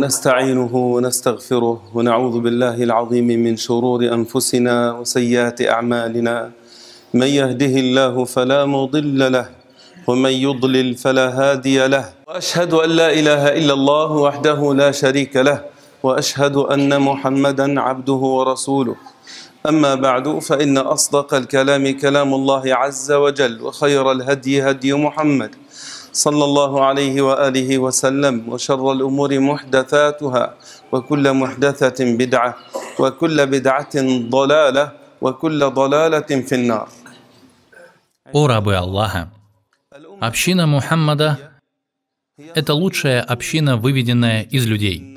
ونستعينه ونستغفره ونعوذ بالله العظيم من شرور أنفسنا وسيئات أعمالنا من يهده الله فلا مضل له ومن يضلل فلا هادي له وأشهد أن لا إله إلا الله وحده لا شريك له وأشهد أن محمدا عبده ورسوله أما بعد فإن أصدق الكلام كلام الله عز وجل وخير الهدي هدي محمد صلى الله عليه وآله وسلم وشر الأمور محدثاتها وكل محدثة بدعة وكل بدعة ضلالة وكل ضلالة في النار أوراب الله община Мухаммада – это лучшая община, выведенная из людей.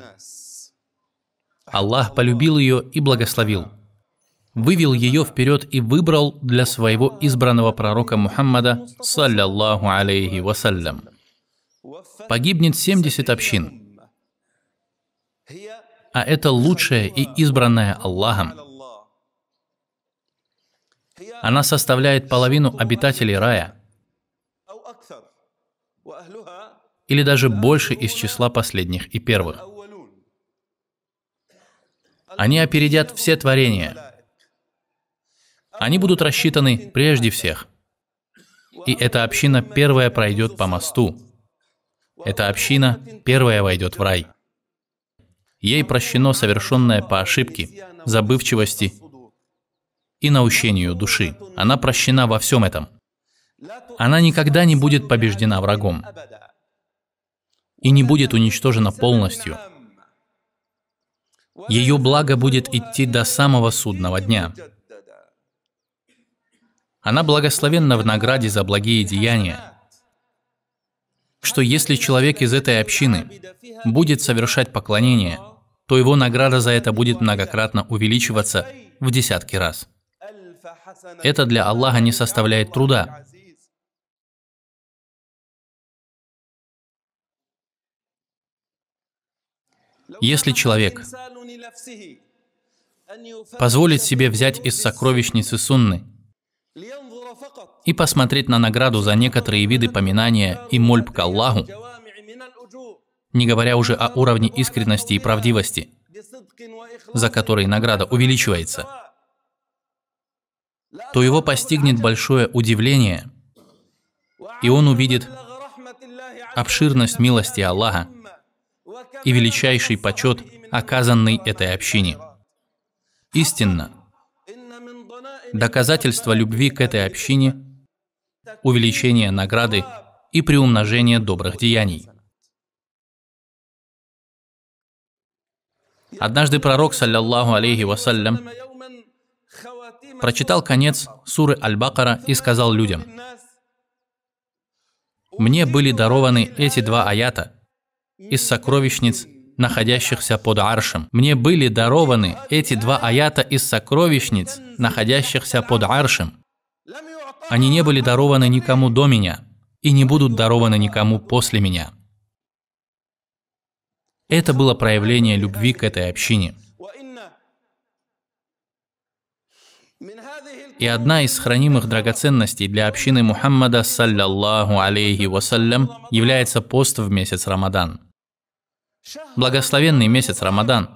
Аллах полюбил ее и благословил. вывел ее вперед и выбрал для своего избранного пророка Мухаммада, саллиллаху алейхи вассалям. Погибнет 70 общин, а это лучшая и избранная Аллахом. Она составляет половину обитателей рая, или даже больше из числа последних и первых. Они опередят все творения, они будут рассчитаны прежде всех. И эта община первая пройдет по мосту. Эта община первая войдет в рай. Ей прощено совершенное по ошибке, забывчивости и наущению души. Она прощена во всем этом. Она никогда не будет побеждена врагом и не будет уничтожена полностью. Ее благо будет идти до самого судного дня. Она благословенна в награде за благие деяния, что если человек из этой общины будет совершать поклонение, то его награда за это будет многократно увеличиваться в десятки раз. Это для Аллаха не составляет труда. Если человек позволит себе взять из сокровищницы сунны и посмотреть на награду за некоторые виды поминания и мольб к Аллаху, не говоря уже о уровне искренности и правдивости, за которой награда увеличивается, то его постигнет большое удивление, и он увидит обширность милости Аллаха и величайший почет, оказанный этой общине. Истинно, доказательство любви к этой общине, увеличение награды и приумножение добрых деяний. Однажды пророк, саллиллаху алейхи вассалям, прочитал конец суры Аль-Бакара и сказал людям, «Мне были дарованы эти два аята из сокровищниц находящихся под аршем. Мне были дарованы эти два аята из сокровищниц, находящихся под аршем. Они не были дарованы никому до меня и не будут дарованы никому после меня. Это было проявление любви к этой общине. И одна из хранимых драгоценностей для общины Мухаммада, саллиллаху алейхи вассалям, является пост в месяц Рамадан. Благословенный месяц Рамадан.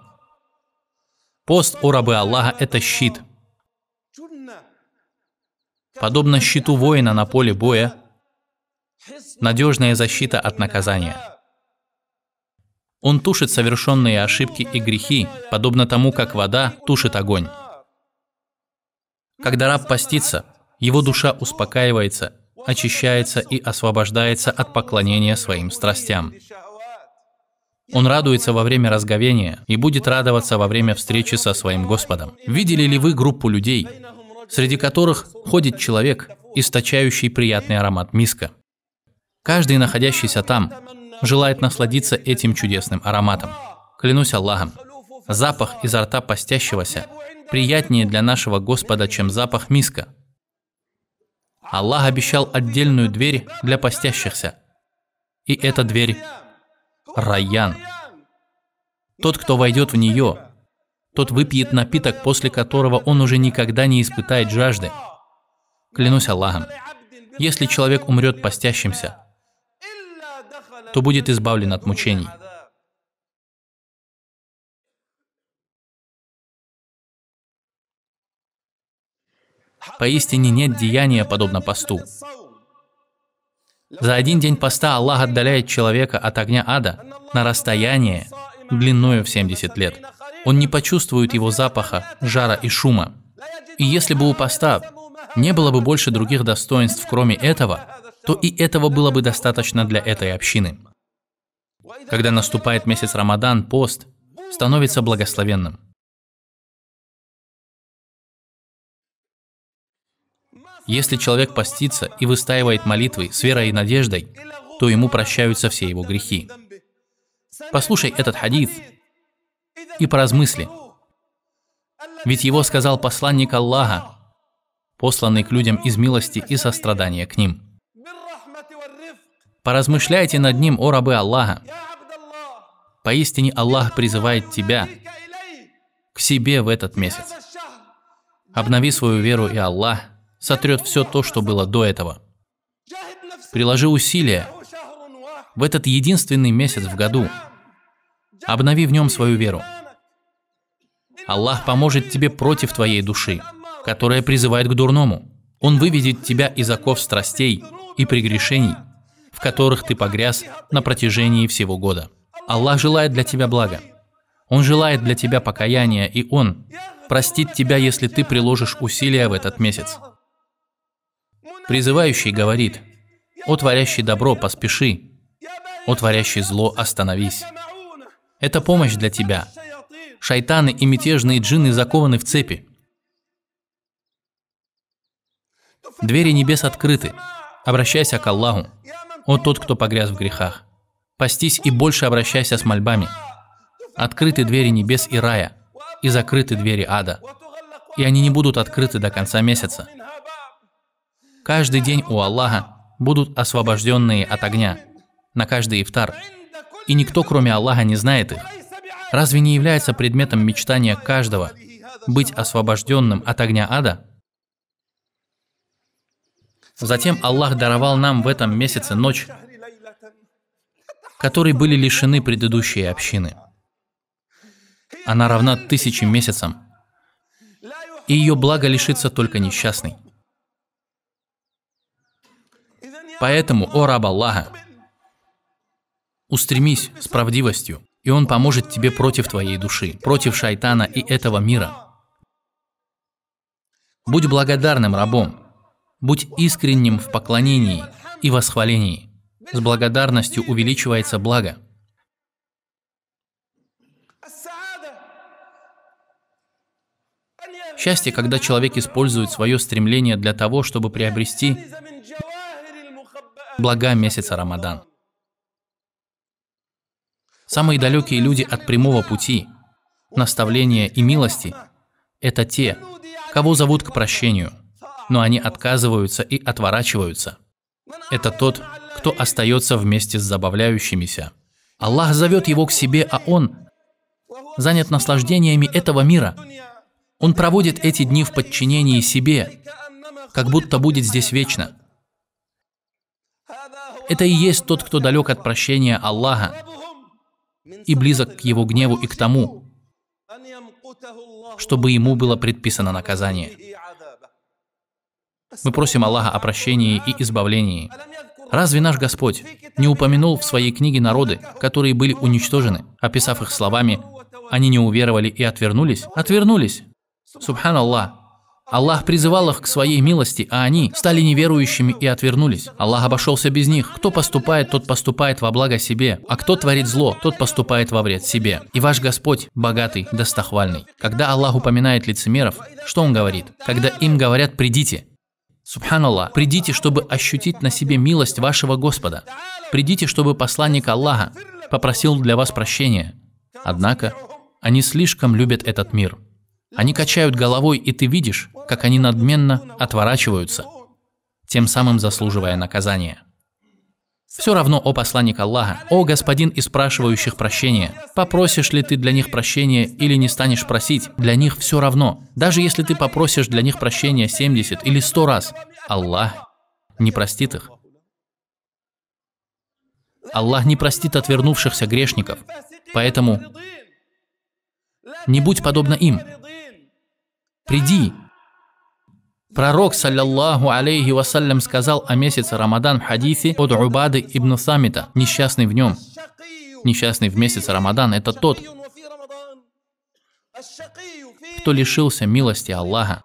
Пост у рабы Аллаха – это щит. Подобно щиту воина на поле боя, надежная защита от наказания. Он тушит совершенные ошибки и грехи, подобно тому, как вода тушит огонь. Когда раб постится, его душа успокаивается, очищается и освобождается от поклонения своим страстям. Он радуется во время разговения и будет радоваться во время встречи со своим Господом. Видели ли вы группу людей, среди которых ходит человек, источающий приятный аромат миска? Каждый, находящийся там, желает насладиться этим чудесным ароматом. Клянусь Аллахом, запах изо рта постящегося приятнее для нашего Господа, чем запах миска. Аллах обещал отдельную дверь для постящихся. И эта дверь Райян, Тот, кто войдет в нее, тот выпьет напиток, после которого он уже никогда не испытает жажды. Клянусь Аллахом, если человек умрет постящимся, то будет избавлен от мучений. Поистине нет деяния подобно посту. За один день поста Аллах отдаляет человека от огня ада на расстояние длиною в 70 лет. Он не почувствует его запаха, жара и шума. И если бы у поста не было бы больше других достоинств, кроме этого, то и этого было бы достаточно для этой общины. Когда наступает месяц Рамадан, пост становится благословенным. Если человек постится и выстаивает молитвы с верой и надеждой, то ему прощаются все его грехи. Послушай этот хадис и поразмысли. Ведь его сказал посланник Аллаха, посланный к людям из милости и сострадания к ним. Поразмышляйте над ним, о рабы Аллаха. Поистине Аллах призывает тебя к себе в этот месяц. Обнови свою веру и Аллах – сотрет все то, что было до этого. Приложи усилия в этот единственный месяц в году. Обнови в нем свою веру. Аллах поможет тебе против твоей души, которая призывает к дурному. Он выведет тебя из оков страстей и прегрешений, в которых ты погряз на протяжении всего года. Аллах желает для тебя блага. Он желает для тебя покаяния, и Он простит тебя, если ты приложишь усилия в этот месяц. Призывающий говорит, «О творящий добро, поспеши! О творящий зло, остановись!» Это помощь для тебя. Шайтаны и мятежные джинны закованы в цепи. Двери небес открыты. Обращайся к Аллаху, Он тот, кто погряз в грехах. Постись и больше обращайся с мольбами. Открыты двери небес и рая, и закрыты двери ада. И они не будут открыты до конца месяца. Каждый день у Аллаха будут освобожденные от огня, на каждый ифтар. И никто, кроме Аллаха, не знает их. Разве не является предметом мечтания каждого быть освобожденным от огня ада? Затем Аллах даровал нам в этом месяце ночь, которой были лишены предыдущие общины. Она равна тысячи месяцам, и ее благо лишится только несчастный. Поэтому, о раб Аллаха, устремись с правдивостью, и Он поможет тебе против твоей души, против шайтана и этого мира. Будь благодарным рабом, будь искренним в поклонении и восхвалении. С благодарностью увеличивается благо. Счастье, когда человек использует свое стремление для того, чтобы приобрести блага месяца Рамадан. Самые далекие люди от прямого пути, наставления и милости – это те, кого зовут к прощению, но они отказываются и отворачиваются. Это тот, кто остается вместе с забавляющимися. Аллах зовет его к себе, а он занят наслаждениями этого мира. Он проводит эти дни в подчинении себе, как будто будет здесь вечно – это и есть тот, кто далек от прощения Аллаха и близок к его гневу и к тому, чтобы ему было предписано наказание. Мы просим Аллаха о прощении и избавлении. Разве наш Господь не упомянул в своей книге народы, которые были уничтожены, описав их словами «они не уверовали и отвернулись»? Отвернулись! Субханаллах! Аллах призывал их к своей милости, а они стали неверующими и отвернулись. Аллах обошелся без них. Кто поступает, тот поступает во благо себе, а кто творит зло, тот поступает во вред себе. И ваш Господь богатый, достохвальный. Когда Аллах упоминает лицемеров, что Он говорит? Когда им говорят «придите», Субханаллах, придите, чтобы ощутить на себе милость вашего Господа. Придите, чтобы посланник Аллаха попросил для вас прощения. Однако, они слишком любят этот мир – они качают головой, и ты видишь, как они надменно отворачиваются, тем самым заслуживая наказания. Все равно, о посланник Аллаха, о господин и спрашивающих прощения, попросишь ли ты для них прощения или не станешь просить, для них все равно. Даже если ты попросишь для них прощения 70 или 100 раз, Аллах не простит их. Аллах не простит отвернувшихся грешников. Поэтому не будь подобно им. Приди. Пророк, саллиллаху алейхи вассалям, сказал о месяце Рамадан в хадисе от Убады ибн Самита, несчастный в нем. Несчастный в месяце Рамадан – это тот, кто лишился милости Аллаха.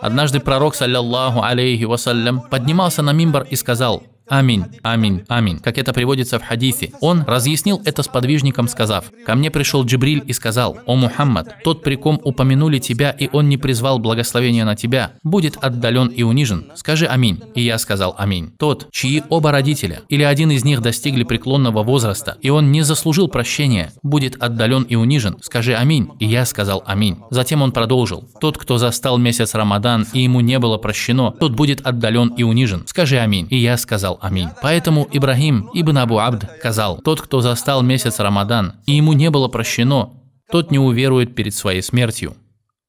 Однажды пророк, саллиллаху алейхи вассалям, поднимался на мимбар и сказал – Аминь, аминь, аминь, как это приводится в хадисе. Он разъяснил это с подвижником, сказав, «Ко мне пришел Джибриль и сказал, «О Мухаммад, тот, при ком упомянули тебя, и он не призвал благословения на тебя, будет отдален и унижен. Скажи аминь». И я сказал аминь. Тот, чьи оба родителя или один из них достигли преклонного возраста, и он не заслужил прощения, будет отдален и унижен. Скажи аминь. И я сказал аминь. Затем он продолжил. Тот, кто застал месяц Рамадан, и ему не было прощено, тот будет отдален и унижен. Скажи аминь. И я сказал Аминь. Поэтому Ибрагим ибн Абу Абд сказал, тот, кто застал месяц Рамадан, и ему не было прощено, тот не уверует перед своей смертью.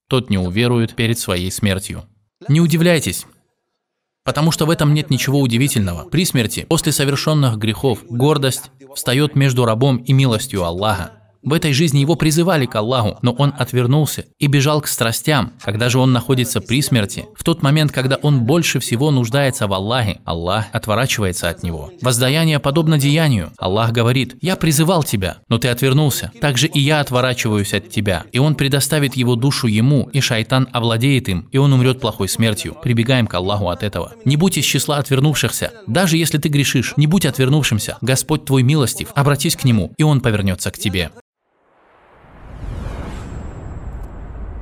Тот не уверует перед своей смертью. Не удивляйтесь, Потому что в этом нет ничего удивительного. При смерти, после совершенных грехов, гордость встает между рабом и милостью Аллаха. В этой жизни его призывали к Аллаху, но он отвернулся и бежал к страстям. Когда же он находится при смерти, в тот момент, когда он больше всего нуждается в Аллахе, Аллах отворачивается от него. Воздаяние подобно деянию. Аллах говорит, «Я призывал тебя, но ты отвернулся. Так же и я отворачиваюсь от тебя». И он предоставит его душу ему, и шайтан овладеет им, и он умрет плохой смертью. Прибегаем к Аллаху от этого. Не будь из числа отвернувшихся. Даже если ты грешишь, не будь отвернувшимся. Господь твой милостив, обратись к Нему, и Он повернется к тебе.